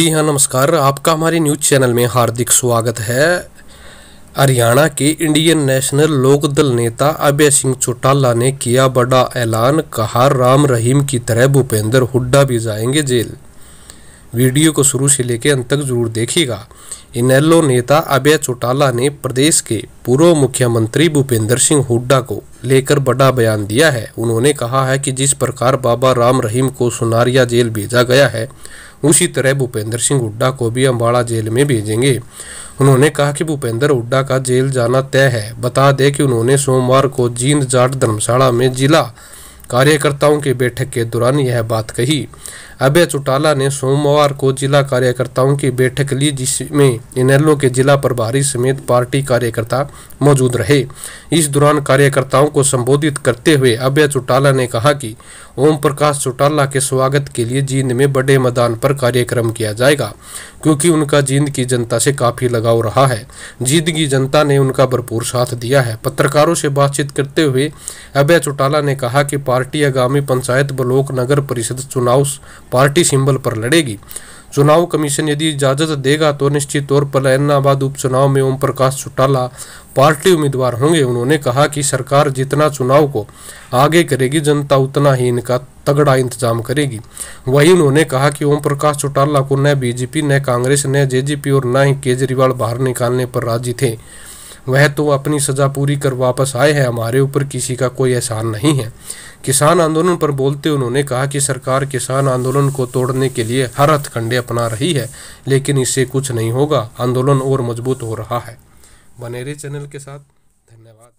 जी हाँ नमस्कार आपका हमारे न्यूज चैनल में हार्दिक स्वागत है हरियाणा के इंडियन नेशनल लोकदल नेता अभय सिंह चौटाला ने किया बड़ा ऐलान कहा राम रहीम की तरह भूपेंद्र हुड्डा भी जाएंगे जेल वीडियो को शुरू से लेकर अंत तक जरूर देखिएगा इनेलो नेता अभय चौटाला ने प्रदेश के पूर्व मुख्यमंत्री भूपेंद्र सिंह हुड्डा को लेकर बड़ा बयान दिया है उन्होंने कहा है कि जिस प्रकार बाबा राम रहीम को सुनारिया जेल भेजा गया है उसी तरह भूपेंद्र सिंह हुड्डा को भी अम्बाड़ा जेल में भेजेंगे उन्होंने कहा कि भूपेंद्र हुड्डा का जेल जाना तय है बता दें कि उन्होंने सोमवार को जींद जाट धर्मशाला में जिला कार्यकर्ताओं की बैठक के दौरान यह बात कही अभय चौटाला ने सोमवार को जिला कार्यकर्ताओं की बैठक ली जिसमें इनेलो के जिला प्रभारी समेत पार्टी कार्यकर्ता मौजूद रहे इस दौरान कार्यकर्ताओं को संबोधित करते हुए अभय चौटाला ने कहा कि ओम प्रकाश चौटाला के स्वागत के लिए जींद में बड़े मैदान पर कार्यक्रम किया जाएगा क्योंकि उनका जींद की जनता से काफ़ी लगाव रहा है जींद की जनता ने उनका भरपूर साथ दिया है पत्रकारों से बातचीत करते हुए अभय चौटाला ने कहा कि पार्टी आगामी पंचायत ब्लॉक नगर परिषद चुनाव पार्टी सिंबल पर लड़ेगी चुनाव कमीशन यदि इजाजत देगा तो निश्चित तौर पर एलनाबाद उपचुनाव में ओम प्रकाश चौटाला पार्टी उम्मीदवार होंगे उन्होंने कहा कि सरकार जितना चुनाव को आगे करेगी जनता उतना ही इनका तगड़ा इंतजाम करेगी वहीं उन्होंने कहा कि ओम प्रकाश चौटाला को न बीजेपी न कांग्रेस न जेजेपी और न ही केजरीवाल बाहर निकालने पर राजी थे वह तो अपनी सजा पूरी कर वापस आए हैं हमारे ऊपर किसी का कोई एहसान नहीं है किसान आंदोलन पर बोलते उन्होंने कहा कि सरकार किसान आंदोलन को तोड़ने के लिए हर हथकंडे अपना रही है लेकिन इससे कुछ नहीं होगा आंदोलन और मजबूत हो रहा है बनेरे चैनल के साथ धन्यवाद